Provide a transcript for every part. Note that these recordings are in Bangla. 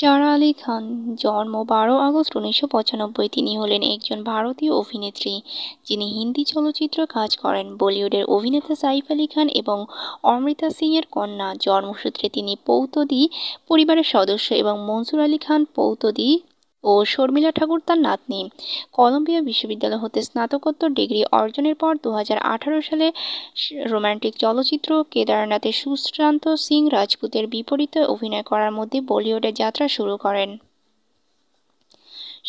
সারা আলি খান জন্ম বারো আগস্ট উনিশশো পঁচানব্বই তিনি হলেন একজন ভারতীয় অভিনেত্রী যিনি হিন্দি চলচ্চিত্র কাজ করেন বলিউডের অভিনেতা সাইফ আলী খান এবং অমৃতা সিংয়ের কন্যা জন্মসূত্রে তিনি পৌতদি পরিবারের সদস্য এবং মনসুর আলী খান পৌতদি ও শর্মিলা ঠাকুর তার নাতনি কলম্বিয়া বিশ্ববিদ্যালয় হতে স্নাতকোত্তর ডিগ্রি অর্জনের পর দু সালে রোমান্টিক চলচ্চিত্র কেদারনাথে সুশ্রান্ত সিং রাজপুতের বিপরীতে অভিনয় করার মধ্যে বলিউডে যাত্রা শুরু করেন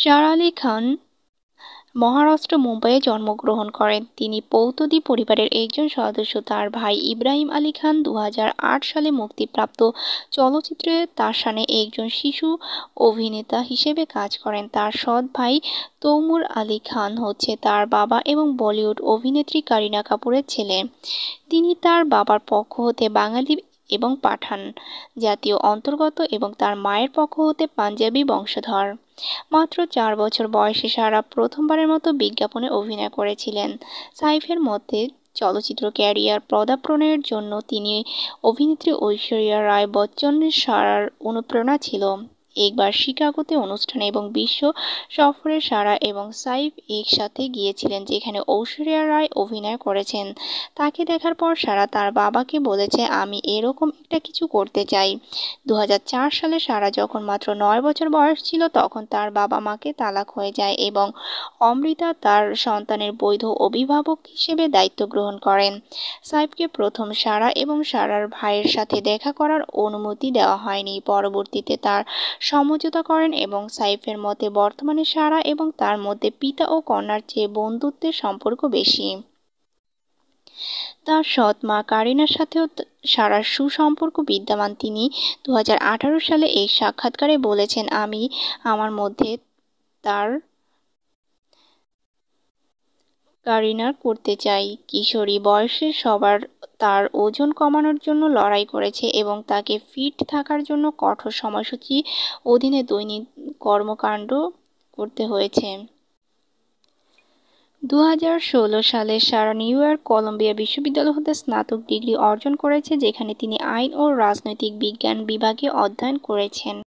শাহর আলী খান মহারাষ্ট্র মুম্বাইয়ে জন্মগ্রহণ করেন তিনি পৌতদি পরিবারের একজন সদস্য তার ভাই ইব্রাহিম আলী খান দু সালে মুক্তিপ্রাপ্ত চলচ্চিত্রে তার সামনে একজন শিশু অভিনেতা হিসেবে কাজ করেন তার সৎ ভাই তৌমুর আলী খান হচ্ছে তার বাবা এবং বলিউড অভিনেত্রী কারিনা কাপুরের ছেলে তিনি তার বাবার পক্ষ হতে বাঙালি এবং পাঠান জাতীয় অন্তর্গত এবং তার মায়ের পক্ষ হতে পাঞ্জাবি বংশধর মাত্র চার বছর বয়সে সারা প্রথমবারের মতো বিজ্ঞাপনে অভিনয় করেছিলেন সাইফের মধ্যে চলচ্চিত্র ক্যারিয়ার পদাপ্রণয়ের জন্য তিনি অভিনেত্রী ঐশ্বরিয়া রায় বচ্চনের সারার অনুপ্রেরণা ছিল একবার শিকাগোতে অনুষ্ঠানে এবং বিশ্ব সফরে সারা এবং সাইফ একসাথে গিয়েছিলেন যেখানে ঐশ্বরিয়া রায় অভিনয় করেছেন তাকে দেখার পর সারা তার বাবাকে বলেছে আমি এরকম একটা কিছু করতে চাই দু সালে সারা যখন মাত্র নয় বছর বয়স ছিল তখন তার বাবা মাকে তালাক হয়ে যায় এবং অমৃতা তার সন্তানের বৈধ অভিভাবক হিসেবে দায়িত্ব গ্রহণ করেন সাইফকে প্রথম সারা এবং সারার ভাইয়ের সাথে দেখা করার অনুমতি দেওয়া হয়নি পরবর্তীতে তার সমঝোতা করেন এবং সাইফের মতে বর্তমানে সারা এবং তার মধ্যে পিতা ও কন্যার চেয়ে বন্ধুত্বের সম্পর্ক বেশি তার সৎ মা কারিনার সাথেও সারার সুসম্পর্ক বিদ্যমান তিনি দু সালে এই সাক্ষাৎকারে বলেছেন আমি আমার মধ্যে তার কারিনার করতে চাই কিশোরী বয়সের সবার তার ওজন কমানোর জন্য লড়াই করেছে এবং তাকে ফিট থাকার জন্য কঠোর সময়সূচি অধীনে দৈনিক কর্মকাণ্ড করতে হয়েছে দু হাজার ষোলো সালে সারা নিউ ইয়র্ক কলম্বিয়া বিশ্ববিদ্যালয় হতে স্নাতক ডিগ্রি অর্জন করেছে যেখানে তিনি আইন ও রাজনৈতিক বিজ্ঞান বিভাগে অধ্যয়ন করেছেন